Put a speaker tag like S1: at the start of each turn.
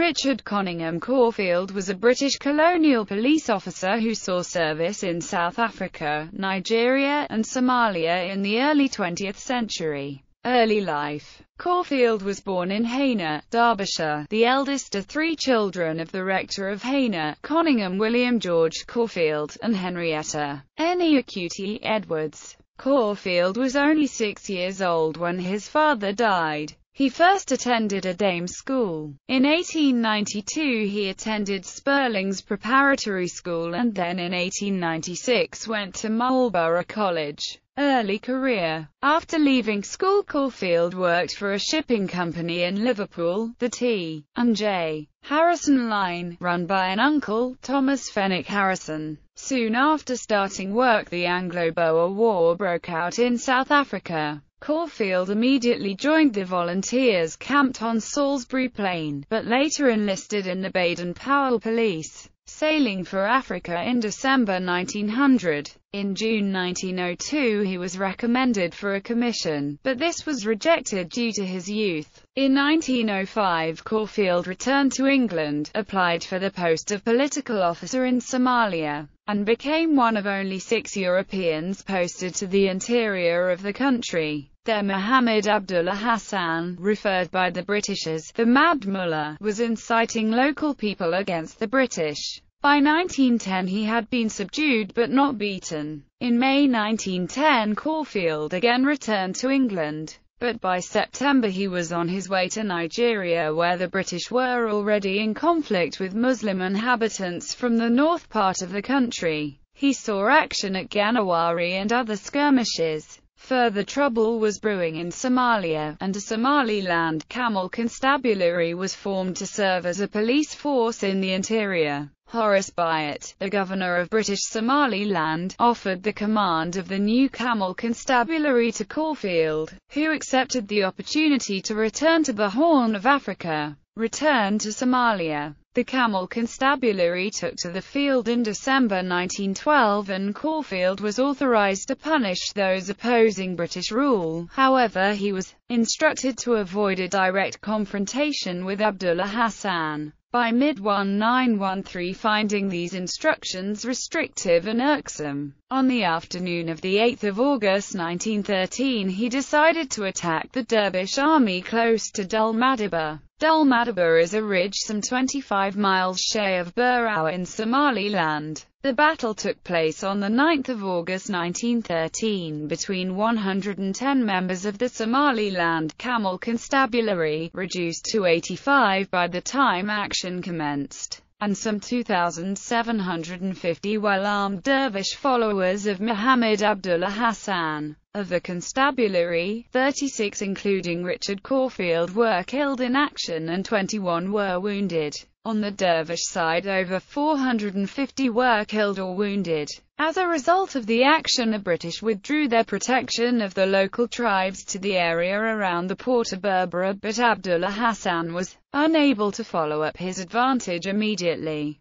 S1: Richard Conyngham Caulfield was a British colonial police officer who saw service in South Africa, Nigeria, and Somalia in the early 20th century. Early life Caulfield was born in Haina, Derbyshire, the eldest of three children of the rector of Haina, Conyngham William George Caulfield, and Henrietta Annie Acuti Edwards. Caulfield was only six years old when his father died. He first attended a dame school. In 1892 he attended Spurling's Preparatory School and then in 1896 went to Marlborough College. Early career After leaving school Caulfield worked for a shipping company in Liverpool, the T. and J. Harrison Line, run by an uncle, Thomas Fenwick Harrison. Soon after starting work the Anglo-Boer War broke out in South Africa. Caulfield immediately joined the volunteers camped on Salisbury Plain, but later enlisted in the Baden-Powell Police, sailing for Africa in December 1900. In June 1902 he was recommended for a commission, but this was rejected due to his youth. In 1905 Caulfield returned to England, applied for the post of political officer in Somalia, and became one of only six Europeans posted to the interior of the country. Their Mohammed Abdullah Hassan, referred by the British as the Mad Mullah, was inciting local people against the British. By 1910 he had been subdued but not beaten. In May 1910 Caulfield again returned to England, but by September he was on his way to Nigeria where the British were already in conflict with Muslim inhabitants from the north part of the country. He saw action at Ganawari and other skirmishes. Further trouble was brewing in Somalia, and a Somaliland camel constabulary was formed to serve as a police force in the interior. Horace Byatt, the governor of British Somaliland, offered the command of the new camel constabulary to Caulfield, who accepted the opportunity to return to the Horn of Africa, return to Somalia, the Camel Constabulary took to the field in December 1912 and Caulfield was authorized to punish those opposing British rule, however he was instructed to avoid a direct confrontation with Abdullah Hassan. By mid-1913 finding these instructions restrictive and irksome, on the afternoon of 8 August 1913 he decided to attack the Dervish army close to Dalmadiba. Dolmadaba is a ridge some 25 miles shy of Burao in Somaliland. The battle took place on 9 August 1913 between 110 members of the Somaliland Camel Constabulary, reduced to 85 by the time action commenced and some 2,750 well-armed dervish followers of Muhammad Abdullah Hassan. Of the constabulary, 36 including Richard Caulfield were killed in action and 21 were wounded. On the Dervish side over 450 were killed or wounded. As a result of the action the British withdrew their protection of the local tribes to the area around the port of Berbera but Abdullah Hassan was unable to follow up his advantage immediately.